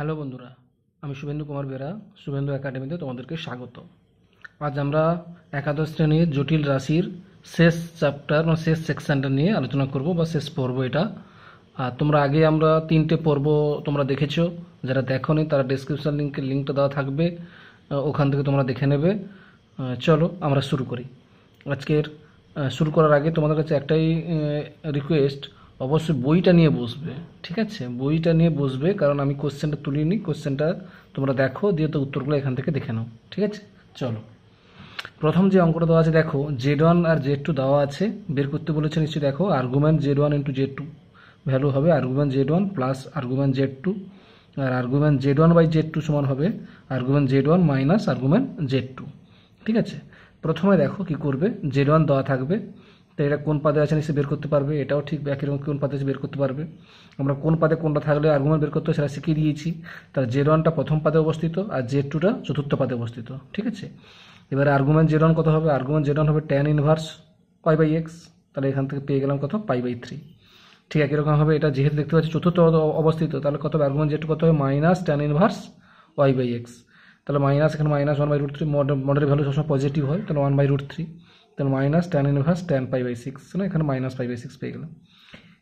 hello বন্ধুরা আমি শুভেন্দু কুমার বেরা শুভেন্দু একাডেমিতে তোমাদেরকে স্বাগত আজ আমরা একাদশ শ্রেণীর জটিল রাশির শেষ চ্যাপ্টার বা শেষ সেকশনটা নিয়ে আলোচনা করব বা শেষ পর্ব এটা আর তোমরা আগে আমরা তিনটে পর্ব তোমরা দেখেছো যারা দেখো নি তারা ডিসক্রিপশান লিঙ্কের লিঙ্কটা দেওয়া থাকবে ওখান থেকে তোমরা দেখে নেবে চলো আমরা শুরু করি আজকের শুরু করার আগে তোমাদের কাছে একটাই রিকোয়েস্ট অবশ্যই বইটা নিয়ে বসবে ঠিক আছে বইটা নিয়ে বসবে কারণ আমি কোশ্চেনটা তুলি নিই কোশ্চেনটা তোমরা দেখো দিয়ে তো উত্তরগুলো এখান থেকে দেখে নাও ঠিক আছে চলো প্রথম যে অঙ্কটা দেওয়া আছে দেখো জেড ওয়ান আর জেড টু দেওয়া আছে বের করতে বলেছে নিশ্চয়ই দেখো argument Z one into Z two value হবে argument Z one plus argument Z two আর argument Z one by Z two সমান হবে argument Z one minus argument Z two ঠিক আছে প্রথমে দেখো কি করবে জেড ওয়ান দেওয়া থাকবে তো এটা কোন পাদে আছে নিশ্চয়ই বের করতে পারবে এটাও ঠিক একই রকম কোন পাদে বের করতে পারবে আমরা কোন পাদে কোনটা থাকলে আর্গুমেন্ট বের করতে সেটা শিখিয়ে দিয়েছি তার জেড ওয়ানটা প্রথম পাদে অবস্থিত আর জে টুটা চতুর্থ পাদে অবস্থিত ঠিক আছে এবার আর্গুমেন্ট জে ওয়ান কত হবে আর্গুমেন্ট জেড ওয়ান হবে tan inverse pi by X তাহলে এখান থেকে পেয়ে গেলাম কত পাই বাই থ্রি ঠিক একই রকম হবে এটা যেহেতু দেখতে পাচ্ছি চতুর্থ অবস্থিত তাহলে কত হবে আর্গুমেন্ট জেটু কত হবে minus tan inverse Y by X তাহলে মাইনাস এখানে minus one by root three model value সবসময় পজিটিভ হয় তাহলে ওয়ান বাই রুট থ্রি তাহলে minus tan inverse tan pi by six না এখানে মাইনাস পাই বাই সিক্স পেয়ে গেলাম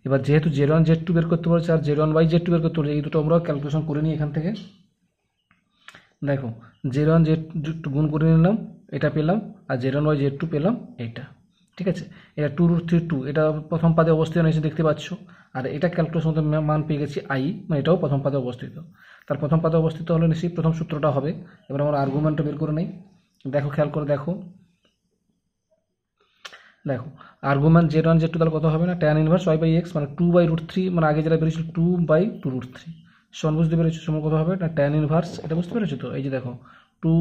এবার যেহেতু জেড ওয়ান জেড টু বের করতে পারছে আর Z one by Z two বের করতে পারছে এই দুটো আমরা ক্যালকুলেশন করে নিই এখান থেকে দেখো জেড ওয়ান জেড গুণ করে নিলাম এটা পেলাম আর Z one by Z two পেলাম এইটা ঠিক আছে এটা টু রুট থ্রি টু এটা প্রথম পাদে অবস্থিত রয়েছে দেখতে পাচ্ছ আর এটা ক্যালকুলেশন মান পেয়ে গেছি আই মানে এটাও প্রথম পাদে অবস্থিত তার প্রথম পাদে অবস্থিত হলে নিশ্চয়ই প্রথম সূত্রটা হবে এবার আমরা আর্গুমেন্টটা বের করে নেই দেখো খেয়াল করে দেখো দেখো argument Z one Z two তাহলে কত হবে না tan inverse Y by x মানে টু বাই রুট থ্রি মানে আগে যেটা বেরিয়েছিল two by two root three সন বুঝতে পেরেছো সময় কত হবে না ট্যান ইনভার্স এটা বুঝতে পেরেছো তো এই যে দেখো টু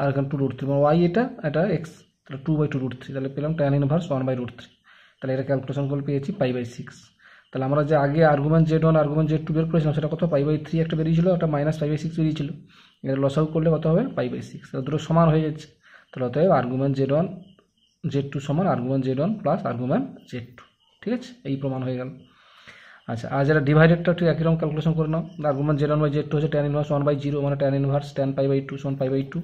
আর এখানে টু রুট থ্রি মানে ওয়াই এটা এটা এক্স তাহলে two by two root three তাহলে পেলাম tan inverse one by root three তাহলে এটা ক্যালকুলেশন করে পেয়েছি পাই বাই সিক্স তাহলে আমরা যে আগে argument Z one argument Z two বের করেছিলাম সেটা কত পাই বাই থ্রি একটা বেরিয়েছিল একটা মাইনাস পাই বাই সিক্স বেরিয়েছিল এটা আউট করলে কত হবে পাই বাই সিক্স তাহলে দুটো সমান হয়ে যাচ্ছে তাহলে অতএব argument Z one Z two সমান argument Z one plus argument Z two ঠিক আছে এই প্রমাণ হয়ে গেল আচ্ছা আর যারা ডিভাইডেডটা একটু একই রকম ক্যালকুলেশন করে নাও argument Z one by Z two হচ্ছে tan inverse one by zero মানে tan inverse tan pi by two সমান পাই বাই টু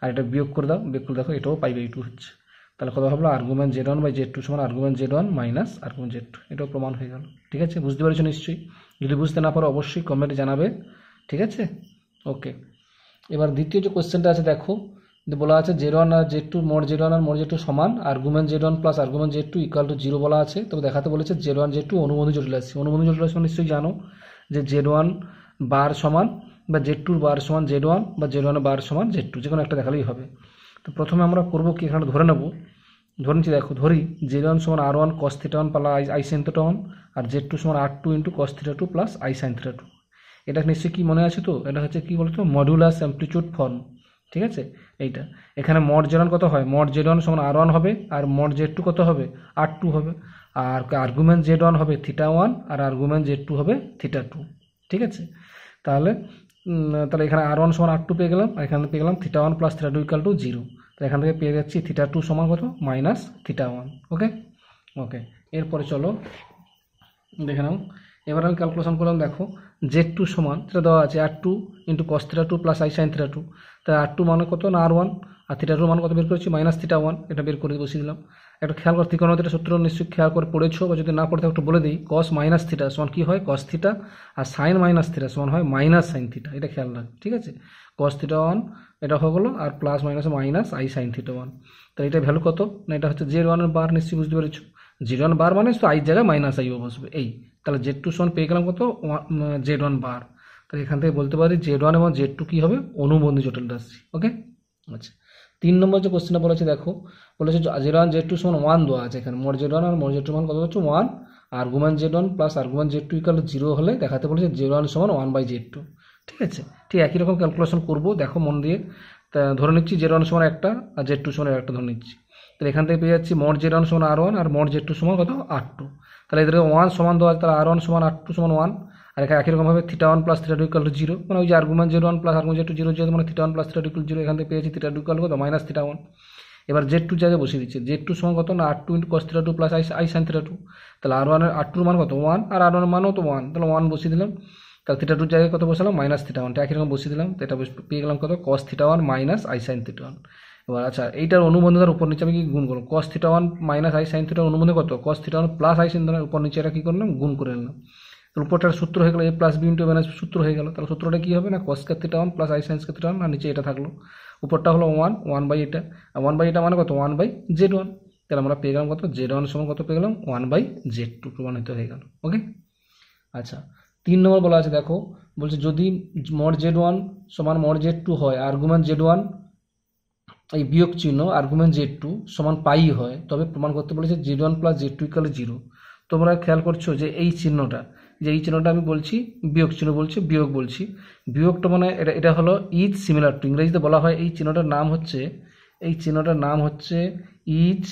আর এটা বিয়োগ করে দাও বিয়োগ করে দেখো এটাও পাই বাই টু হচ্ছে তাহলে কথা হলো argument Z one by Z two সমান argument Z one minus argument Z two এটাও প্রমাণ হয়ে গেল ঠিক আছে বুঝতে পেরেছো নিশ্চয়ই যদি বুঝতে না পারো অবশ্যই কমেন্টে জানাবে ঠিক আছে ওকে এবার দ্বিতীয় যে কোশ্চেনটা আছে দেখো বলা আছে জেরো ওয়ান আর জেড টু মোট জেড ওয়ান আর মোট জেড টু সমান argument Z one plus argument Z two equal to zero বলা আছে তবে দেখাতে বলেছে জেড ওয়ান জেড টু অনুবন্ধ জটিল রাশি অনুবন্ধ জটিল রাশি মানে নিশ্চয়ই জানো যে জেড ওয়ান বার সমান বা জেড টুর বার সমান জেড ওয়ান বা জেড ওয়ানের বার সমান জেড টু যে কোনো একটা দেখালেই হবে তো প্রথমে আমরা করবো কি এখানে ধরে নেব ধরে নিচ্ছি দেখো ধরি জেড ওয়ান সমান আর one cos theta one plus I sine theta one আর জেড টু সমান আর two into cos theta two plus I sine theta two এটা নিশ্চয়ই কী মনে আছে তো এটা হচ্ছে কী বলতো মডুলাস অ্যাম্পলিচিউড ফর্ম ঠিক আছে এইটা এখানে মট জেরন কত হয় মট জেড ওয়ান সমান আর ওয়ান হবে আর মট জেড টু কত হবে আর টু হবে আর আর্গুমেন্ট জেড ওয়ান হবে থিটা ওয়ান আর আর্গুমেন্ট জেড টু হবে থিটা টু ঠিক আছে তাহলে তাহলে এখানে আর ওয়ান সমান আর টু পেয়ে গেলাম আর এখানে পেয়ে গেলাম theta one plus theta two equal to zero তো এখান থেকে পেয়ে যাচ্ছি থিটা টু সমান কত minus theta one okay okay এরপরে চলো দেখে নাও এবার আমি ক্যালকুলেশন করলাম দেখো জেড টু সমান যেটা দেওয়া আছে R two into cos theta two plus I sine theta two তাই আর টু মানে কত না আর ওয়ান আর থিটা টু মানে কত বের করেছি মাইনাস থিটা ওয়ান এটা বের করে বসিয়ে দিলাম একটা খেয়াল করতে কোনো এটা সূত্র নিশ্চয়ই খেয়াল করে পড়েছো বা যদি না পড়ে একটু বলে দিই কস মাইনাস থিটা সমান কী হয় কস থিটা আর সাইন মাইনাস থিটা সমান হয় মাইনাস সাইন থিটা এটা খেয়াল রাখ ঠিক আছে কস থিটা ওয়ান এটা হয়ে গেলো আর plus minus minus I sine theta one তাহলে এটা ভ্যালু কত না এটা হচ্ছে জেড ওয়ানের বার নিশ্চয়ই বুঝতে পেরেছো জেড ওয়ান বার মানে তো আই জায়গায় মাইনাস আইও বসবে এই তাহলে জেড টু সমান পেয়ে গেলাম কত জেড ওয়ান বার তাহলে এখান থেকে বলতে পারি জেড ওয়ান এবং জেড টু কী হবে অনুবন্ধু জটিল রাশি ওকে আচ্ছা তিন নম্বর যে কোশ্চেনটা বলেছে দেখো বলেছে জেড ওয়ান জেড টু সমান ওয়ান দেওয়া আছে এখানে মোট জেড ওয়ান আর মোট জেড টু মান কত হচ্ছে one argument Z one plus argument Z two equal zero হলে দেখাতে বলেছে জেড ওয়ান সমান ওয়ান বাই জেড টু ঠিক আছে ঠিক একই রকম ক্যালকুলেশন করবো দেখো মন দিয়ে ধরে নিচ্ছি জেড ওয়ান সমান একটা আর জেড টু সমান একটা ধরে নিচ্ছি তাহলে এখান থেকে পেয়ে যাচ্ছি মোট জেড ওয়ান সমান আর ওয়ান আর মোট জেড টু সমান কত আর টু তাহলে এদের ওয়ান সমান দেওয়া তাহলে আর ওয়ান সমান আর টু সমান ওয়ান আর এখানে একই রকমভাবে theta one plus theta two equal to zero মানে ওই যে argument zero one plus argument Z two zero zero মানে theta one plus theta two equal zero এখান থেকে পেয়েছি থিটা টু ইকাল কত মাইনাস থিটা ওয়ান এবার জেড টু জায়গায় বসিয়ে দিচ্ছে জেড টু সমান কত না r two into cos theta two plus i i sine theta two তাহলে আর ওয়ানের আর টুর মান কত ওয়ান আর আর ওয়ানের মানও তো ওয়ান তাহলে ওয়ান বসিয়ে দিলাম তাহলে থিটা টুর জায়গায় কত বসালাম মাইনাস থিটা ওয়ানটা একই রকম বসিয়ে দিলাম তো এটা পেয়ে গেলাম কত cos theta one minus I sine theta one এবার আচ্ছা এইটার অনুবন্ধতার উপর নিচে আমি কি গুণ করলাম cos theta one minus I sine থিটার অনুবন্ধ কত cos theta one plus I sine থিটার উপর নিচে এটা কী করলাম গুণ করে নিলাম উপরটার সূত্র হয়ে গেল a plus b into minus সূত্র হয়ে গেল তাহলে সূত্রটা কী হবে না cos theta one plus i sines theta one আর নিচে এটা থাকলো উপরটা হলো ওয়ান ওয়ান বাই এটা আর ওয়ান বাই এটা মানে কত ওয়ান বাই জেড ওয়ান তাহলে আমরা পেয়ে গেলাম কত জেড ওয়ান সময় কত পেয়ে গেলাম ওয়ান বাই জেড টু প্রমাণিত হয়ে গেল ওকে আচ্ছা তিন নম্বর বলা আছে দেখো বলছে যদি মর জেড ওয়ান সমান মর জেড টু হয় আর্গুমেন্ট জেড ওয়ান এই বিয়োগ চিহ্ন আর্গুমেন্ট জেড টু সমান পাই হয় তবে প্রমাণ করতে বলেছে Z one plus z two ইকালে জিরো তোমরা খেয়াল করছো যে এই চিহ্নটা যে এই চিহ্নটা আমি বলছি বিয়োগ চিহ্ন বলছি বিয়োগ বলছি বিয়োগটা মানে এটা এটা হলো ইজ সিমিলার টু ইংরেজিতে বলা হয় এই চিহ্নটার নাম হচ্ছে এই চিহ্নটার নাম হচ্ছে is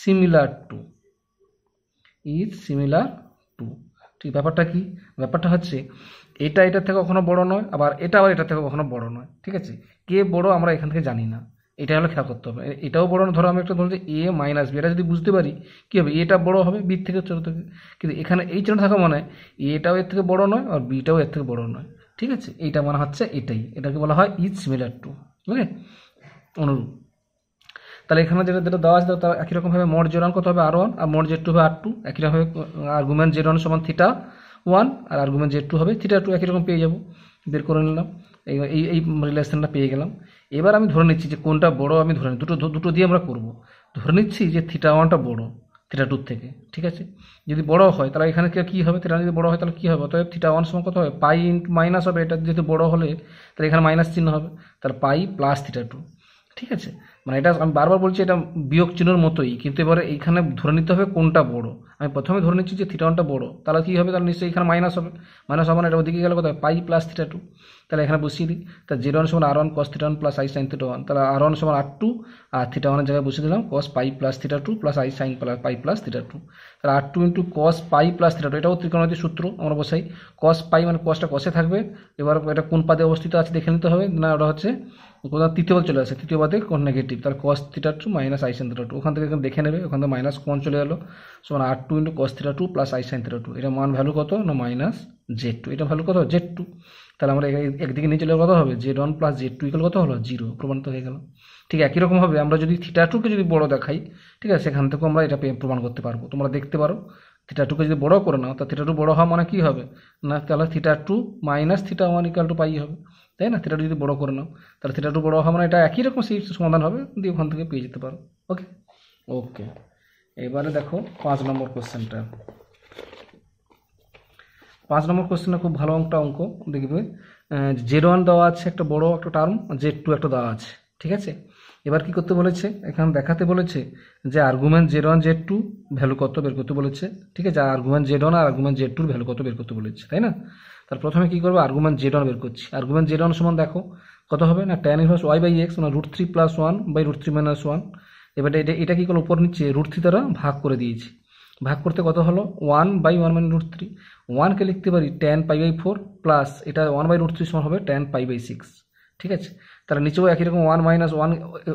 similar to is similar to ঠিক ব্যাপারটা কি ব্যাপারটা হচ্ছে এটা এটার থেকে কখনো বড় নয় আবার এটা আবার এটার থেকে কখনো বড় নয় ঠিক আছে কে বড় আমরা এখান থেকে জানি না এটা হলো খেয়াল করতে হবে এটাও বড় ধরো আমি একটা ধরুন এ মাইনাস বি এটা যদি বুঝতে পারি কী হবে এটা বড় হবে বি থেকে ছোটো থেকে কিন্তু এখানে এই চিহ্ন থাকা মানে এটাও এর থেকে বড় নয় আর বিটাও এর থেকে বড় নয় ঠিক আছে এইটা মানে হচ্ছে এটাই এটাকে বলা হয় ইজ সিমিলার টু ওকে অনুরূপ তাহলে এখানে যেটা যেটা দেওয়া আছে তারা একই রকমভাবে মর জের ওয়ান কত হবে আর ওয়ান আর মর জেড টু হবে আর টু একই রকমভাবে আর্গুমেন্ট জের ওয়ান সমান থিটা ওয়ান আর আর্গুমেন্ট জেড টু হবে থিটা টু একই রকম পেয়ে যাবো বের করে নিলাম এই এই রিলেশনটা পেয়ে গেলাম এবার আমি ধরে নিচ্ছি যে কোনটা বড় আমি ধরে দুটো দুটো দিয়ে আমরা করব ধরে নিচ্ছি যে থিটা ওয়ানটা বড় থিটা টুর থেকে ঠিক আছে যদি বড় হয় তাহলে এখানে কী হবে থিটা যদি বড় হয় তাহলে কী হবে অতএব থিটা ওয়ান সময় কত হবে পাই ইন্টু মাইনাস হবে এটা যেহেতু বড় হলে তাহলে এখানে মাইনাস চিহ্ন হবে তাহলে পাই প্লাস থিটা টু ঠিক আছে মানে এটা আমি বারবার বলছি এটা বিয়োগ চিহ্নর মতোই কিন্তু এবারে এইখানে ধরে নিতে হবে কোনটা বড় আমি প্রথমে ধরে নিচ্ছি যে থিটা ওয়ানটা বড় তাহলে কী হবে তাহলে নিশ্চয়ই এখানে মাইনাস হবে মাইনাস হবে না মানে এটা ওদিকে গেলে কোথায় পাই প্লাস থিটা টু তাহলে এখানে বসিয়ে দিই তা জিরো ওয়ান সমান আর one cos theta one plus I sine theta one তাহলে আর ওয়ান সমান আর টু আর থিটা ওয়ানের জায়গায় বসিয়ে দিলাম cos pi plus theta two plus I sine plus pi plus theta two তাহলে r two into cos pi plus theta two এটাও ত্রিকোণমিতি সূত্র আমরা বসাই কস পাই মানে কসটা কষে থাকবে এবার এটা কোন পাদে অবস্থিত আছে দেখে নিতে হবে না ওটা হচ্ছে কোথাও তৃতীয় চলে আসে তৃতীয় পাদে কোন নেগেটিভ তাহলে cos theta two minus I sine theta two ওখান থেকে দেখে নেবে ওখান থেকে মাইনাস কোন চলে গেলো সমান আর two into cos theta two plus I sine theta two এটা মান ভ্যালু কত না মাইনাস জেড টু এটা ভ্যালু কত জেড টু তাহলে আমরা একদিকে নিয়ে চলে কত হবে z one plus z two equal কত হলো জিরো প্রমাণিত হয়ে গেল ঠিক একই রকমভাবে আমরা যদি থিটা টুকে যদি বড় দেখাই ঠিক আছে সেখান থেকেও আমরা এটা প্রমাণ করতে পারবো তোমরা দেখতে পারো থিটা টুকে যদি বড় করে নাও তা থিটা টু বড় হওয়া মানে কী হবে না তাহলে theta two minus theta one equal to pi হবে তাই না থিটা টু যদি বড় করে নাও তাহলে থিটা টু বড় হওয়া মানে এটা একই রকম সেই সমাধান হবে দিয়ে ওখান থেকে পেয়ে যেতে পারো ওকে ওকে এবারে দেখো পাঁচ নম্বর কোশ্চেনটা পাঁচ নম্বর কোশ্চেনটা খুব ভালো একটা অঙ্ক দেখবে জেড ওয়ান দেওয়া আছে একটা বড় একটা টার্ম জেড টু একটা দেওয়া আছে ঠিক আছে এবার কি করতে বলেছে এখানে দেখাতে বলেছে যে argument Z one Z two value কত বের করতে বলেছে ঠিক আছে আর্গুমেন্ট জেড ওয়ান আর আর্গুমেন্ট জেড টুর ভ্যালু কত বের করতে বলেছে তাই না তার প্রথমে কী করবো আর্গুমেন্ট জেড ওয়ান বের করছি আর্গুমেন্ট জেড ওয়ান সমান দেখো কত হবে না tan inverse Y by x মানে root three plus one by root three minus one এবার এটা এটা কী করলো উপর নিচ্ছে রুট থ্রি দ্বারা ভাগ করে দিয়েছি ভাগ করতে কত হলো ওয়ান বাই ওয়ান মানে রুট থ্রি ওয়ানকে লিখতে পারি tan pi by four plus এটা ওয়ান বাই রুট থ্রি সমান হবে টেন পাই বাই সিক্স ঠিক আছে তাহলে নিচেও একই রকম one minus one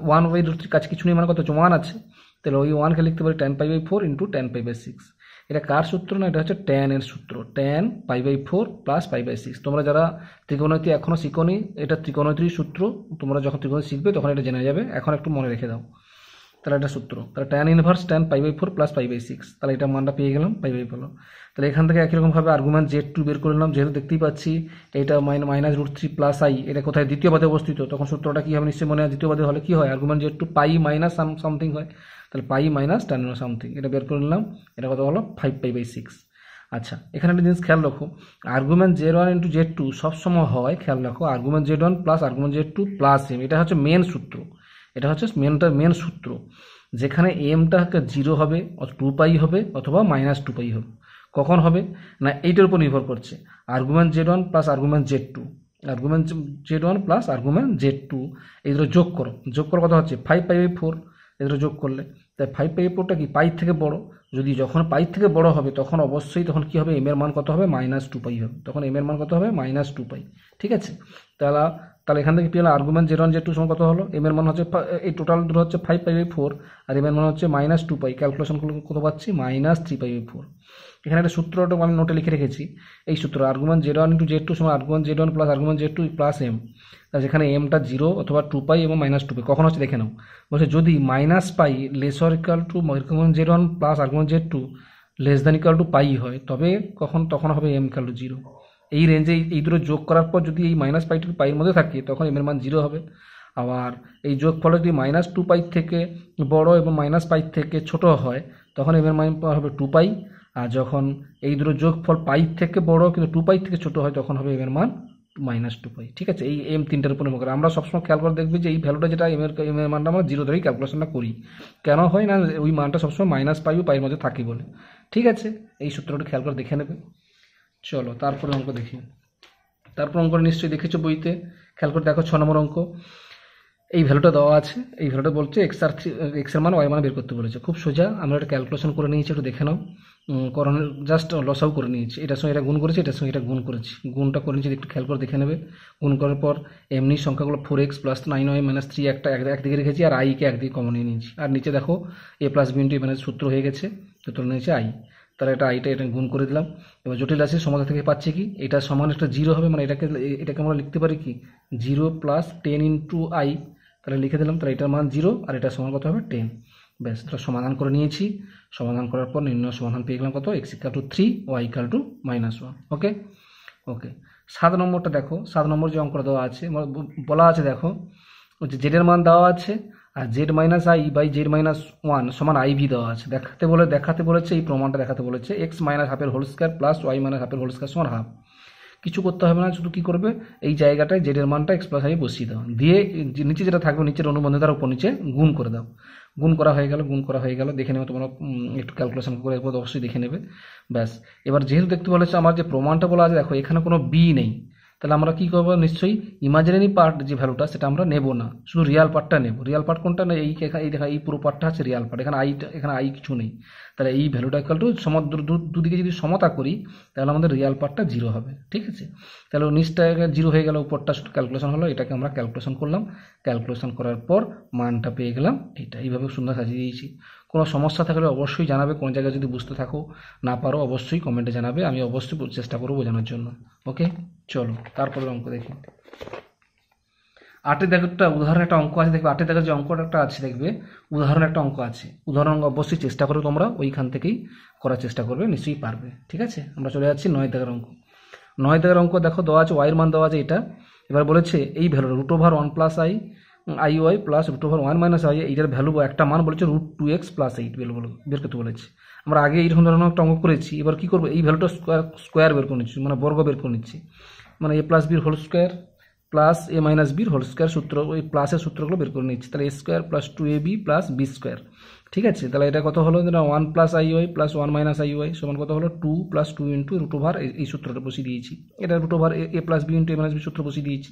one by root three কাছে কিছু নেই মানে কত হচ্ছে ওয়ান আছে তাহলে ওই ওয়ানকে লিখতে পারি tan pi by four into tan pi by six এটা কার সূত্র না এটা হচ্ছে টেন এর সূত্র tan pi by four plus pi by six তোমরা যারা ত্রিকোণতি এখনও শিখোনি এটা ত্রিকোণতির সূত্র তোমরা যখন ত্রিকোণ শিখবে তখন এটা জেনে যাবে এখন একটু মনে রেখে দাও তাহলে এটা সূত্র তাহলে tan inverse tan pi by four plus pi by six তাহলে এটা মানটা পেয়ে গেলাম পাই বাই ফোর তাহলে এখান থেকে একই রকমভাবে আর্গুমেন্ট জেড টু বের করে নিলাম যেহেতু দেখতেই পাচ্ছি এটা min minus root three plus i এটা কোথায় দ্বিতীয় বাদে অবস্থিত তখন সূত্রটা কী হবে নিশ্চয়ই মনে হয় দ্বিতীয় বাদে হলে কী হয় argument Z two pi minus some something হয় তাহলে পাই মাইনাস ট্যান সামথিং এটা বের করে নিলাম এটা কত হলো ফাইভ পাই বাই সিক্স আচ্ছা এখানে একটা জিনিস খেয়াল রাখো argument Z one into Z two সবসময় হয় খেয়াল রাখো argument Z one plus argument Z two plus m এটা হচ্ছে মেন সূত্র এটা হচ্ছে মেনটা মেন সূত্র যেখানে এমটা জিরো হবে টু পাই হবে অথবা মাইনাস টু পাই হবে কখন হবে না এইটার উপর নির্ভর করছে argument Z one plus argument Z two argument Z one plus argument Z two এই যোগ করো যোগ করার কথা হচ্ছে ফাইভ পাই বাই ফোর এই যোগ করলে তাই ফাইভ পাই ফোরটা কি পাই থেকে বড় যদি যখন পাই থেকে বড় হবে তখন অবশ্যই তখন কি হবে এম এর মান কত হবে মাইনাস টু পাই হবে তখন এম এর মান কত হবে মাইনাস টু পাই ঠিক আছে তাহলে তাহলে এখান থেকে পেলাম argument zero one z two সময় কত হলো এম এর মান হচ্ছে এই টোটাল দুটো হচ্ছে ফাইভ পাই বাই ফোর আর এম এর মান হচ্ছে মাইনাস টু পাই ক্যালকুলেশন কত পাচ্ছি minus three pi by four এখানে একটা সূত্রটা আমি নোটে লিখে রেখেছি এই সূত্র argument Z one into Z two সময় argument Z one plus argument Z two plus m যেখানে এমটা জিরো অথবা টু পাই এবং মাইনাস টু পাই কখন হচ্ছে দেখে নাও বলছে যদি minus pi lesser equal to argument Z one plus argument Z two less than equal to pi হয় তবে কখন তখন হবে এম ইকাল টু জিরো এই রেঞ্জে এই দুটো যোগ করার পর যদি এই মাইনাস পাইটি পাইয়ের মধ্যে থাকে তখন এম এর মান জিরো হবে আবার এই যোগ যোগফল যদি মাইনাস টু পাই থেকে বড় এবং মাইনাস পাই থেকে ছোট হয় তখন এমের মান হবে টু পাই আর যখন এই দুটো যোগ ফল পাই থেকে বড় কিন্তু টু পাই থেকে ছোট হয় তখন হবে এম এর মান মাইনাস টু পাই ঠিক আছে এই এম তিনটার উপর নির্ভর করে আমরা সবসময় খেয়াল করে দেখবি যে এই ভ্যালুটা যেটা এম এর এম এর মানটা আমরা জিরো ধরেই ক্যালকুলেশনটা করি কেন হয় না ওই মানটা সবসময় মাইনাস পাইও পাইয়ের মধ্যে থাকে বলে ঠিক আছে এই সূত্রটা খেয়াল করে দেখে নেবে চলো তারপরে অঙ্ক দেখি তারপর অঙ্ক নিশ্চয়ই দেখেছো বইতে খেয়াল করে দেখো ছ নম্বর অঙ্ক এই ভ্যালুটা দেওয়া আছে এই ভ্যালুটা বলছে এক্স আর থ্রি এক্সের মান ওয়াই মান বের করতে বলেছে খুব সোজা আমরা একটা ক্যালকুলেশন করে নিয়েছি একটু দেখে নাও করণের জাস্ট লসাও করে নিয়েছি এটার সঙ্গে এটা গুণ করেছি এটার সঙ্গে এটা গুণ করেছি গুণটা করে নিয়েছি একটু খেয়াল করে দেখে নেবে গুণ করার পর এমনি সংখ্যাগুলো four x plus nine y minus three একটা একদিকে রেখেছি আর আইকে একদিকে কমন নিয়ে নিয়েছি আর নিচে দেখো এ প্লাস বিনটি মানে সূত্র হয়ে গেছে সূত্র নিয়েছে আই তাহলে এটা এটা এটা গুণ করে দিলাম এবার জটিল রাশির সমাধান থেকে পাচ্ছি কি এটা সমান একটা জিরো হবে মানে এটাকে এটাকে আমরা লিখতে পারি কি zero plus ten into i তাহলে লিখে দিলাম তাহলে এটার মান জিরো আর এটা সমান কত হবে টেন ব্যাস তাহলে সমাধান করে নিয়েছি সমাধান করার পর নির্ণয় সমাধান পেয়ে গেলাম কত x equal to three y equal to minus one okay okay সাত নম্বরটা দেখো সাত নম্বর যে অঙ্কটা দেওয়া আছে বলা আছে দেখো যে জেডের মান দেওয়া আছে আর z minus i by z minus one সমান আইভি দেওয়া আছে দেখাতে বলে দেখাতে বলেছে এই প্রমাণটা দেখাতে বলেছে এক্স মাইনাস হাফের whole square plus y minus হাফের হোল স্কোয়ার সমান হাফ কিছু করতে হবে না শুধু কী করবে এই জায়গাটায় জেডের মানটা এক্স প্লাস আই বসিয়ে দাও দিয়ে নিচে যেটা থাকবে নিচের অনুবন্ধে তার উপর নিচে গুণ করে দাও গুণ করা হয়ে গেল গুণ করা হয়ে গেল দেখে নেবে তোমরা একটু ক্যালকুলেশন করে অবশ্যই দেখে নেবে ব্যাস এবার যেহেতু দেখতে বলেছে আমার যে প্রমাণটা বলা আছে দেখো এখানে কোনো বি নেই তাহলে আমরা কি করবো নিশ্চয়ই ইমাজিনারি পার্ট যে ভ্যালুটা সেটা আমরা নেব না শুধু রিয়াল পার্টটা নেব রিয়াল পার্ট কোনটা না এই এই দেখা এই পুরো পার্টটা আছে রিয়াল পার্ট এখানে আইটা এখানে আই কিছু নেই তাহলে এই ভ্যালুটা একটু টু সমুদ্র দুদিকে যদি সমতা করি তাহলে আমাদের রিয়াল পার্টটা জিরো হবে ঠিক আছে তাহলে নিচটা জিরো হয়ে গেল উপরটা ক্যালকুলেশন হলো এটাকে আমরা ক্যালকুলেশন করলাম ক্যালকুলেশন করার পর মানটা পেয়ে গেলাম এটা এইভাবে সুন্দর সাজিয়ে দিয়েছি কোনো সমস্যা থাকলে অবশ্যই জানাবে কোন জায়গায় যদি বুঝতে থাকো না পারো অবশ্যই কমেন্টে জানাবে আমি অবশ্যই চেষ্টা করবো বোঝানোর জন্য ওকে চলো তারপরে অঙ্ক দেখি আটের দেখো একটা উদাহরণ একটা অঙ্ক আছে দেখবে আটের দেখো যে অঙ্কটা একটা আছে দেখবে উদাহরণ একটা অঙ্ক আছে উদাহরণ অঙ্ক অবশ্যই চেষ্টা করো তোমরা ওইখান থেকেই করার চেষ্টা করবে নিশ্চয়ই পারবে ঠিক আছে আমরা চলে যাচ্ছি নয় দেখার অঙ্ক নয় দেখার অঙ্ক দেখো দেওয়া আছে ওয়াইয়ের মান দেওয়া আছে এটা এবার বলেছে এই ভ্যালুটা root over one plus i i y plus root over one minus i এইটার ভ্যালু একটা মান বলেছে root two x plus eight বের বের করতে বলেছে আমরা আগে এইরকম ধরনের একটা অঙ্ক করেছি এবার কী করবো এই ভ্যালুটা স্কোয়ার স্কোয়ার বের করে নিচ্ছি মানে বর্গ বের করে নিচ্ছি মানে এ প্লাস বির whole square plus a minus বির হোল স্কোয়ার সূত্র ওই প্লাসের সূত্রগুলো বের করে নিচ্ছি তাহলে a square plus two a b plus b square ঠিক আছে তাহলে এটা কত হলো না one plus i y plus one minus i y সমান কত হলো two plus two into root over এই সূত্রটা বসিয়ে দিয়েছি এটা root over a plus b into a minus B সূত্র বসিয়ে দিয়েছি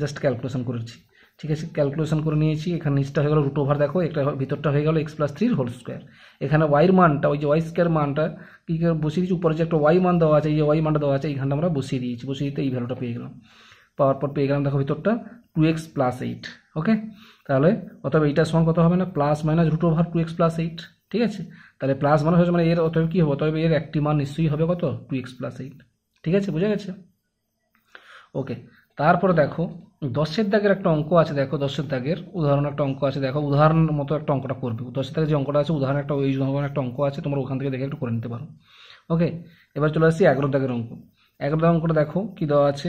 জাস্ট ক্যালকুলেশন করেছি ঠিক আছে ক্যালকুলেশন করে নিয়েছি এখানে নিচটা হয়ে গেল রুট ওভার দেখো একটা ভিতরটা হয়ে গেল এক্স প্লাস থ্রির হোল স্কোয়ার এখানে ওয়াইয়ের মানটা ওই যে ওয়াই স্কোয়ার মানটা কী বসিয়ে দিয়েছি উপরে যে একটা ওয়াই মান দেওয়া আছে এই যে ওয়াই মানটা দেওয়া আছে এইখানটা আমরা বসিয়ে দিয়েছি বসিয়ে দিতে এই ভ্যালুটা পেয়ে গেলাম পাওয়ার পর পেয়ে গেলাম দেখো ভিতরটা two x plus eight okay তাহলে অতএব এইটার সঙ্গে কত হবে না plus minus root over two x plus eight ঠিক আছে তাহলে প্লাস মাইনাস হয়েছে মানে এর অতএব কী হবে অতএব এর একটি মান নিশ্চয়ই হবে কত টু এক্স প্লাস এইট ঠিক আছে বুঝে গেছে ওকে তারপরে দেখো দশের দাগের একটা অঙ্ক আছে দেখো দশের দাগের উদাহরণ একটা অঙ্ক আছে দেখো উদাহরণের মতো একটা অঙ্কটা করবে দশের দাগের যে অঙ্কটা আছে উদাহরণ একটা ওই ধরনের একটা অঙ্ক আছে তোমরা ওখান থেকে দেখে একটু করে নিতে পারো ওকে এবার চলে আসছি এগারো দাগের অঙ্ক এগারো দাগের অঙ্কটা দেখো কী দেওয়া আছে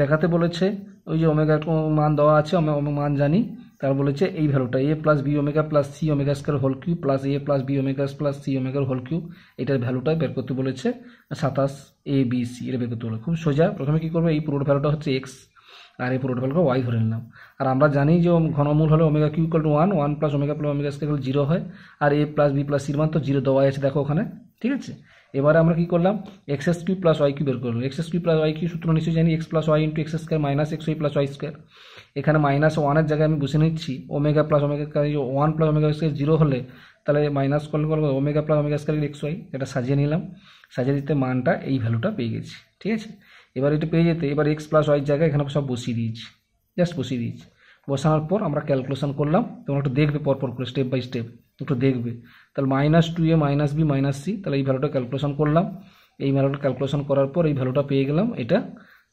দেখাতে বলেছে ওই যে ওমেগা মান দেওয়া আছে ওমেগা মান জানি তারা বলেছে এই ভ্যালুটা a plus b omega plus c omega square whole cube plus a plus b omega plus c ওমেগার হোল কিউ এটার ভ্যালুটা বের করতে বলেছে সাতাশ এ বি সি এটা বের করতে বলে খুব সোজা প্রথমে কী করবো এই পুরোটা ভ্যালুটা হচ্ছে এক্স আর এই পুরোটা ভ্যালুটা ওয়াই ধরে নিলাম আর আমরা জানি যে ঘনমূল হলে omega cube equal two one one plus omega plus omega square zero হয় আর এ প্লাস বি প্লাস সির মান তো জিরো দেওয়াই আছে দেখো ওখানে ঠিক আছে এবারে আমরা কি করলাম x s cube plus y cube বের করলাম x s cube plus y cube সূত্র নিশ্চয়ই জানি x plus y into x square minus x y plus y square এখানে মাইনাস ওয়ানের জায়গায় আমি বুঝে নিচ্ছি omega plus omega one plus omega square zero হলে তাহলে মাইনাস করলে করবো omega plus omega square x y এটা সাজিয়ে নিলাম সাজিয়ে দিতে মানটা এই ভ্যালুটা পেয়ে গেছি ঠিক আছে এবার এটা পেয়ে যেতে এবার এক্স প্লাস ওয়াই জায়গায় এখানে সব বসিয়ে দিয়েছি জাস্ট বসিয়ে দিয়েছি বসানোর পর আমরা ক্যালকুলেশন করলাম তোমরা একটু দেখবে পরপর করে স্টেপ বাই স্টেপ একটু দেখবে তাহলে minus two a minus b minus c তাহলে এই ভ্যালুটা ক্যালকুলেশন করলাম এই ভ্যালুটা ক্যালকুলেশন করার পর এই ভ্যালুটা পেয়ে গেলাম এটা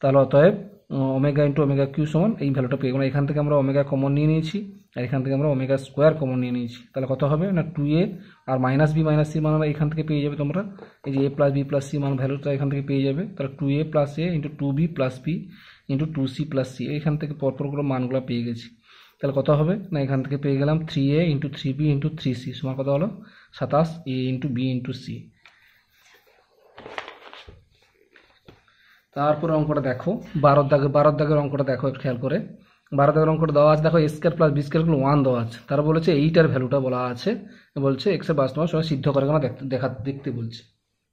তাহলে অতএব ওমেগা ইন্টু ওমেগা কিউ সমান এই ভ্যালুটা পেয়ে গেলাম এখান থেকে আমরা ওমেগা কমন নিয়ে নিয়েছি আর এখান থেকে আমরা ওমেগা স্কোয়ার কমন নিয়ে নিয়েছি তাহলে কত হবে না টু এ আর মাইনাস বি মাইনাস সি মান আমরা এখান থেকে পেয়ে যাবে তোমরা এই যে a plus b plus c মান ভ্যালুটা এখান থেকে পেয়ে যাবে তাহলে two a plus a into two b plus b into two c plus c এখান থেকে পরপর করে মানগুলো পেয়ে গেছি তাহলে কত হবে না এখান থেকে পেয়ে গেলাম three a into three b into three c সমান কত হলো সাতাশ a into b into c তারপরে অঙ্কটা দেখো বারোর দাগে বারো দাগের অঙ্কটা দেখো একটু খেয়াল করে বারো দাগের অঙ্কটা দেওয়া আছে দেখো square plus b square one দেওয়া আছে তারা বলেছে এইটার ভ্যালুটা বলা আছে বলছে এক্সের বাস্তবের সময় সিদ্ধ করে কেন দেখা দেখতে বলছে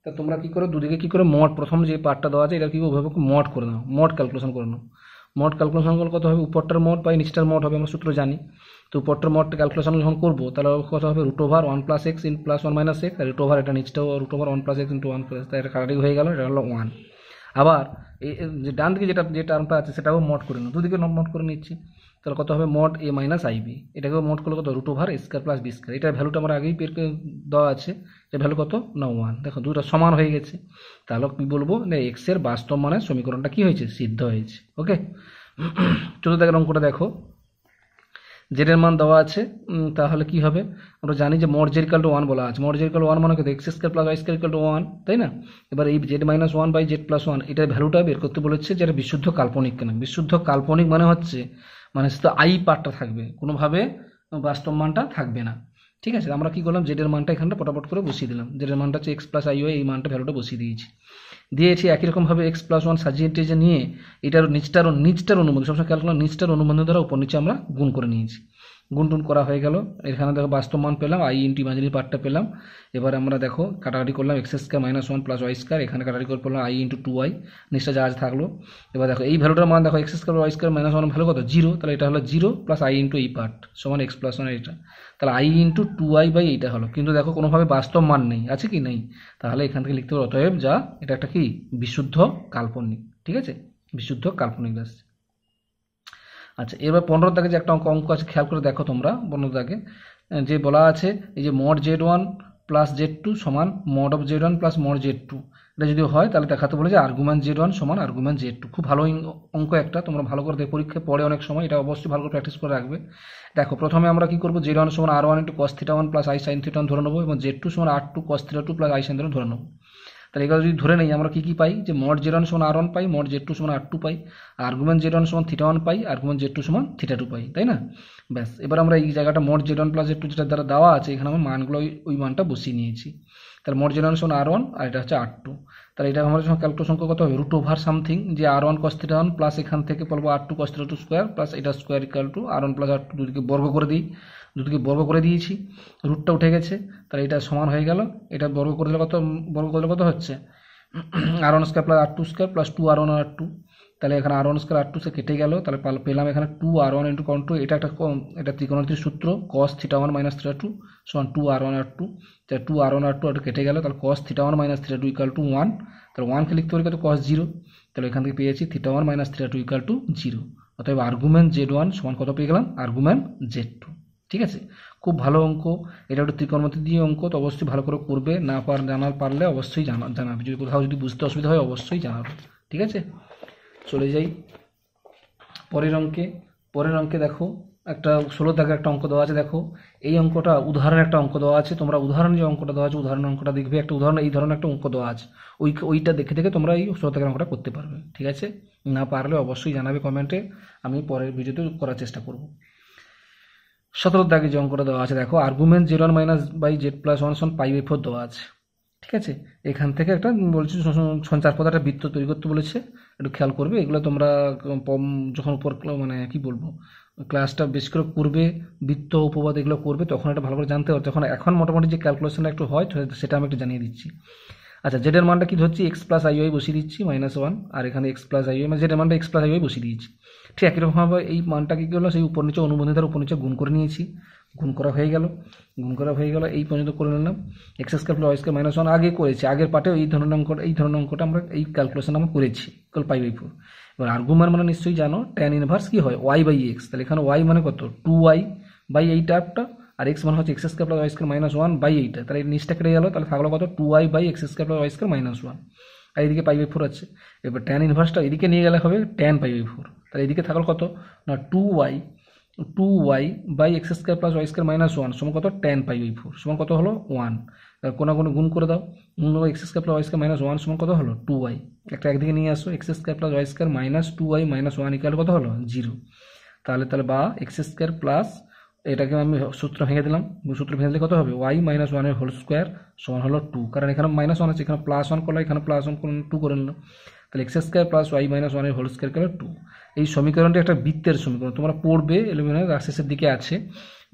তা তোমরা কী করো দুদিকে কী করে মট প্রথম যে পার্টটা দেওয়া আছে এটা কী ওভাবে মট করে নাও মট ক্যালকুলেশন করে নাও মোট ক্যালকুলেশন কত হবে উপরটার মোট বা নিচটার মোট হবে আমরা সূত্র জানি তো উপরটার মোট ক্যালকুলেশন যখন করবো তাহলে কত হবে root over one plus x in plus one minus x আর রুট ওভার এটা নিচটাও root over one plus x into one plus এটা কাটারি হয়ে গেল এটা হলো ওয়ান আবার ডান দিকে যেটা যে টার্মটা আছে সেটাও মট করে নেব দুদিকে মট করে নিচ্ছি তাহলে কত হবে মট এ মাইনাস আইবি এটাকে মট করলে কত root over square plus b square এটার ভ্যালুটা আমার আগেই পের দেওয়া আছে এটা ভ্যালু কত না ওয়ান দেখো দুটা সমান হয়ে গেছে তাহলে কী বলবো না এক্সের বাস্তব মানে সমীকরণটা কী হয়েছে সিদ্ধ হয়েছে ওকে চতুর্থ অঙ্কটা দেখো জেডের মান দেওয়া আছে তাহলে কি হবে আমরা জানি যে মর জেড টু ওয়ান বলা আছে মর জেড ওয়ান মানে কিন্তু x square plus y square to one তাই না এবার এই z minus one by z plus one এটার ভ্যালুটা বের করতে বলেছে যেটা বিশুদ্ধ কাল্পনিক কেন বিশুদ্ধ কাল্পনিক মানে হচ্ছে মানে শুধু আই পার্টটা থাকবে কোনোভাবে বাস্তব মানটা থাকবে না ঠিক আছে আমরা কি করলাম জেডের মানটা এখানটা পটাপট করে বসিয়ে দিলাম জেডের মানটা হচ্ছে এক্স প্লাস আই ওয়াই এই মানটা ভ্যালুটা বসিয়ে দিয়েছি দিয়ে এটি একই রকমভাবে এক্স প্লাস ওয়ান সাজিয়ে টেজে নিয়ে এটার নিচটার নিচটার অনুমোদন সবসময় খেয়াল করলাম নিচটার অনুমোদন দ্বারা উপর নিচে আমরা গুণ করে নিয়েছি গুণ টুন করা হয়ে গেল এখানে দেখো বাস্তব মান পেলাম আই ইন্টি মাঝারি পার্টটা পেলাম এবার আমরা দেখো কাটাকাটি করলাম x square minus one plus y square এখানে কাটাকাটি করে পেলাম আই ইন্টু টু ওয়াই নিচটা যা থাকলো এবার দেখো এই ভ্যালুটার মান দেখো x square y square minus one value কত জিরো তাহলে এটা হলো জিরো প্লাস আই ইন্টু এই পার্ট সমান এক্স প্লাস ওয়ান এটা তাহলে i into two i by এইটা হলো কিন্তু দেখো কোনোভাবে বাস্তব মান নেই আছে কি নেই তাহলে এখান থেকে লিখতে পারো অতএব যা এটা একটা কি বিশুদ্ধ কাল্পনিক ঠিক আছে বিশুদ্ধ কাল্পনিক রাশি আচ্ছা এবার পনেরো দাগে যে একটা অঙ্ক অঙ্ক আছে খেয়াল করে দেখো তোমরা পনেরো দাগে যে বলা আছে এই যে mod z one plus z two সমান mod of z one plus mod z two এটা যদি হয় তাহলে দেখাতে বলে যে আর্গুমেন্ট জেড ওয়ান সমান আর্গুমেন্ট জেড টু খুব ভালো অঙ্ক একটা তোমরা ভালো করে দেখো পরীক্ষায় পড়ে অনেক সময় এটা অবশ্যই ভালো করে প্র্যাকটিস করে রাখবে দেখো প্রথমে আমরা কী করবো জেড ওয়ান সমান আর one into cos theta one plus I sine theta one ধরে নেবো এবং জেড টু সমান আর two cos theta two plus I sine theta ধরে নেবো তাহলে এগুলো যদি ধরে নেই আমরা কী কী পাই যে মট জেড ওয়ান সমান আর ওয়ান পাই মট জেড টু সমান আর টু পাই আর্গুমেন্ট জেড ওয়ান সমান থিটা ওয়ান পাই আর্গুমেন্ট জেড টু সমান থিটা টু পাই তাই না ব্যাস এবার আমরা এই জায়গাটা mod z one plus z two যেটা দ্বারা দেওয়া আছে এখানে আমরা মানগুলো ওই মানটা বসিয়ে নিয়েছি তাহলে মট জেড ওয়ান সমান আর ওয়ান আর এটা হচ্ছে আর টু তাহলে এটা আমাদের সঙ্গে ক্যালকুলেট সংখ্যা কত হবে রুট ওভার সামথিং যে r one cos theta one plus এখান থেকে বলবো r two cos theta two square plus এটা square equal two r one plus r two দুদিকে বর্গ করে দিই দুটোকে বর্গ করে দিয়েছি রুটটা উঠে গেছে তাহলে এটা সমান হয়ে গেল এটা বর্গ করে দিলে কত বর্গ করলে কত হচ্ছে r one square plus r two square plus two r one r two তাহলে এখানে r one square r two সে কেটে গেল তাহলে পেলাম এখানে টু আর ওয়ান ইন্টু কন টু এটা একটা এটা ত্রিকোণমিতির সূত্র cos theta one minus theta two সমান two r one r two তাহলে two r one r two একটা কেটে গেল তাহলে cos theta one minus theta two equal two one তাহলে ওয়ানকে লিখতে পারি কত কস জিরো তাহলে এখান থেকে পেয়েছি theta one minus theta two equal to zero অতএব আর্গুমেন্ট জেড ওয়ান সমান কত পেয়ে গেলাম আর্গুমেন্ট জেড টু ঠিক আছে খুব ভালো অঙ্ক এটা একটু দিয়ে অঙ্ক তো অবশ্যই ভালো করে করবে না পার জানার পারলে অবশ্যই জানা জানাবে যদি কোথাও যদি বুঝতে অসুবিধা হয় অবশ্যই জানাবে ঠিক আছে চলে যাই পরের অঙ্কে পরের অঙ্কে দেখো একটা ষোলো দাগে একটা অঙ্ক দেওয়া আছে দেখো এই অঙ্কটা উদাহরণের একটা অঙ্ক দেওয়া আছে তোমরা উদাহরণ যে অঙ্কটা দেওয়া আছে উদাহরণ অঙ্কটা দেখবে একটা উদাহরণ এই ধরনের একটা অঙ্ক দেওয়া আছে ওই ওইটা দেখে দেখে তোমরা এই ষোলো দাগের অঙ্কটা করতে পারবে ঠিক আছে না পারলে অবশ্যই জানাবে কমেন্টে আমি পরের ভিডিওতে করার চেষ্টা করব সতেরো দাগে জং করে দেওয়া আছে দেখো argument zero one minus by z plus one সন পাই বাই ফোর দেওয়া আছে ঠিক আছে এখান থেকে একটা বলছি সঞ্চার পথ একটা বৃত্ত তৈরি করতে বলেছে একটু খেয়াল করবে এগুলো তোমরা যখন উপর মানে কি বলবো ক্লাসটা বেশ করে করবে বৃত্ত উপবাদ এগুলো করবে তখন একটা ভালো করে জানতে পারবে তখন এখন মোটামুটি যে ক্যালকুলেশনটা একটু হয় সেটা আমি একটু জানিয়ে দিচ্ছি আচ্ছা জেডের মানটা কি ধরছি এক্স প্লাস আইওয়াই বসিয়ে দিচ্ছি মাইনাস ওয়ান আর এখানে এক্স প্লাস আইওয়াই মানে জেডের মানটা এক্স প্লাস আইওয়াই বসিয়ে দিয়েছি ঠিক একই রকমভাবে এই মানটাকে কী হলো সেই উপর নিচে অনুবন্ধিতার উপর নিচে গুণ করে নিয়েছি গুণ করা হয়ে গেল গুণ করা হয়ে গেল এই পর্যন্ত করে নিলাম x square plus square minus one আগে করেছি আগের পার্টে এই ধরনের অঙ্ক এই ধরনের অঙ্কটা আমরা এই ক্যালকুলেশন আমরা করেছি কল পাই বাই ফোর এবার আর্গুমেন্ট মানে নিশ্চয়ই জানো ট্যান ইনভার্স কী হয় ওয়াই বাই এক্স তাহলে এখানে ওয়াই মানে কত টু ওয়াই বাই এই টাইপটা আর এক্স মানে হচ্ছে x square plus y square minus one by এইটা তাহলে এই নিচটা কেটে গেল তাহলে থাকলো কত two y by x square plus y square minus one আর এদিকে পাই বাই ফোর আছে এবার ট্যান ইনভার্সটা এদিকে নিয়ে গেলে হবে ট্যান পাই বাই ফোর তাহলে এদিকে থাকলো কত না two y two y by x square plus y square minus one সমান কত টেন পাই ওই ফোর সমান কত হলো ওয়ান কোনো কোনো গুণ করে দাও গুণ করো x square plus y square minus one সমান কত হলো টু ওয়াই একটা একদিকে নিয়ে আসো x square plus y square minus two y minus one equal কত হলো জিরো তাহলে তাহলে বা এক্স স্কোয়ার প্লাস এটাকে আমি সূত্র ভেঙে দিলাম সূত্র ভেঙে দিলে কত হবে ওয়াই মাইনাস ওয়ানের হোল স্কোয়ার সমান হলো টু কারণ এখানে মাইনাস ওয়ান আছে এখানে প্লাস ওয়ান করলো এখানে প্লাস ওয়ান করলো টু করে নিলাম তাহলে x square plus y minus ওয়ানের হোল স্কোয়ার কেন টু এই সমীকরণটি একটা বৃত্তের সমীকরণ তোমরা পড়বে এলুমিনিয়াম রাশেষের দিকে আছে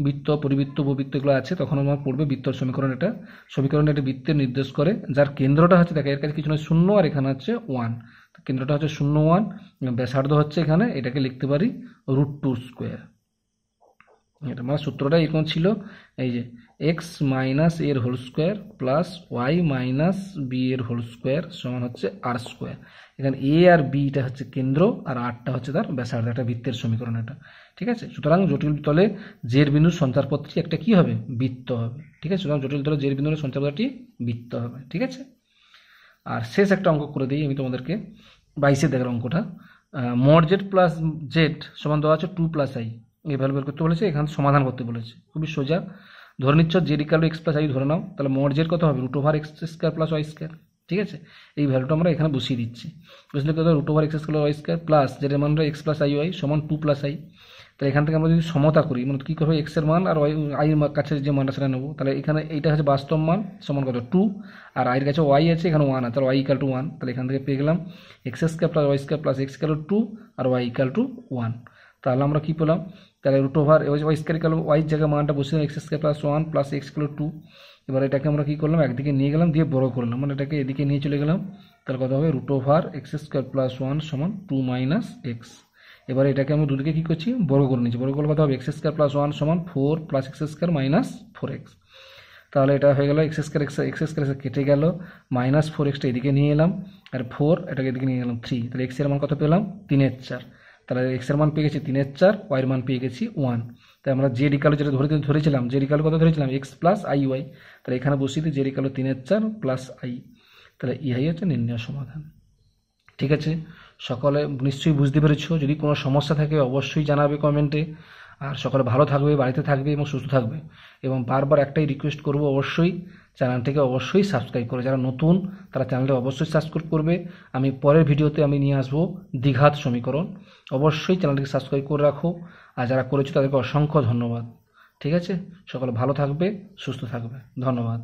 বৃত্ত পরিবৃত্ত উপবৃত্ত এগুলো আছে তখন আমার পড়বে বৃত্তর সমীকরণ এটা সমীকরণ একটা বৃত্তের নির্দেশ করে যার কেন্দ্রটা হচ্ছে দেখো এর কাছে কিছু নয় শূন্য আর এখানে হচ্ছে ওয়ান কেন্দ্রটা হচ্ছে শূন্য ওয়ান ব্যাসার্ধ হচ্ছে এখানে এটাকে লিখতে পারি রুট টু স্কোয়ার এটা মানে সূত্রটা এরকম ছিল এই যে এক্স মাইনাস এর whole square plus y minus b এর হোল স্কোয়ার সমান হচ্ছে আর স্কোয়ার এখানে এ আর বিটা হচ্ছে কেন্দ্র আর আরটা হচ্ছে তার ব্যাসার্ধ একটা বৃত্তের সমীকরণ এটা ঠিক আছে সুতরাং জটিল তলে জের বিন্দুর সঞ্চারপথটি একটা কি হবে বৃত্ত হবে ঠিক আছে সুতরাং জটিল তলে জের বিন্দুর সঞ্চারপথটি বৃত্ত হবে ঠিক আছে আর শেষ একটা অঙ্ক করে দিই আমি তোমাদেরকে বাইশে দেখার অঙ্কটা মর জেড প্লাস জেড সমান দেওয়া আছে টু প্লাস আই ভ্যালু বের করতে বলেছে এখান সমাধান করতে বলেছে খুবই সোজা ধরে নিচ্ছ z equal x plus i ধরে নাও তাহলে মোট জের কত হবে root over x square plus y square ঠিক আছে এই ভ্যালুটা আমরা এখানে বসিয়ে দিচ্ছি বুঝলে কত root over x square y square plus জের মান এক্স প্লাস আই ওয়াই সমান টু প্লাস আই তাহলে এখান থেকে আমরা যদি সমতা করি মানে কী করবো এক্সের মান আর ওয়াই আইয়ের কাছে যে মানটা সেটা নেবো তাহলে এখানে এইটা হচ্ছে বাস্তব মান সমান কত টু আর আইয়ের কাছে ওয়াই আছে এখানে ওয়ান আছে তাহলে ওয়াই ইকাল টু ওয়ান তাহলে এখান থেকে পেয়ে গেলাম x square plus y square plus x equal two আর ওয়াই ইকাল টু ওয়ান তাহলে আমরা কী পেলাম তাহলে রুট ওভার ওয়াই স্কোয়ার গেল ওয়াই জায়গায় মানটা বসে x square plus one plus x গেল টু এবার এটাকে আমরা কী করলাম একদিকে নিয়ে গেলাম দিয়ে বড় করলাম মানে এটাকে এদিকে নিয়ে চলে গেলাম তাহলে কত হবে root over x square plus one সমান টু মাইনাস এক্স এবার এটাকে আমি দুদিকে কী করছি বড় করে নিচ্ছি বড় করলে কত হবে এক্স স্কোয়ার প্লাস ওয়ান সমান four plus x square minus four x তাহলে এটা হয়ে গেল x square x x square কেটে গেল মাইনাস ফোর এক্সটা এদিকে নিয়ে এলাম আর ফোর এটাকে এদিকে নিয়ে গেলাম থ্রি তাহলে এক্সের মান কত পেলাম তিনের চার তাহলে এক্সের মান পেয়ে গেছি তিনের চার ওয়াইয়ের মান পেয়ে গেছি ওয়ান তাই আমরা জেড ইকালো যেটা ধরে ধরেছিলাম জেড ইকালো কত ধরেছিলাম এক্স প্লাস আই ওয়াই তাহলে এখানে বসিয়ে দিই জেড ইকালো তিনের চার প্লাস আই তাহলে ইহাই হচ্ছে নির্ণয় সমাধান ঠিক আছে সকলে নিশ্চয়ই বুঝতে পেরেছো যদি কোনো সমস্যা থাকে অবশ্যই জানাবে কমেন্টে আর সকলে ভালো থাকবে বাড়িতে থাকবে এবং সুস্থ থাকবে এবং বারবার একটাই রিকোয়েস্ট করব অবশ্যই চ্যানেলটিকে অবশ্যই সাবস্ক্রাইব করে যারা নতুন তারা চ্যানেলটি অবশ্যই সাবস্ক্রাইব করবে আমি পরের ভিডিওতে আমি নিয়ে আসবো দ্বিঘাত সমীকরণ অবশ্যই চ্যানেলটিকে সাবস্ক্রাইব করে রাখো আর যারা করেছো তাদেরকে অসংখ্য ধন্যবাদ ঠিক আছে সকলে ভালো থাকবে সুস্থ থাকবে ধন্যবাদ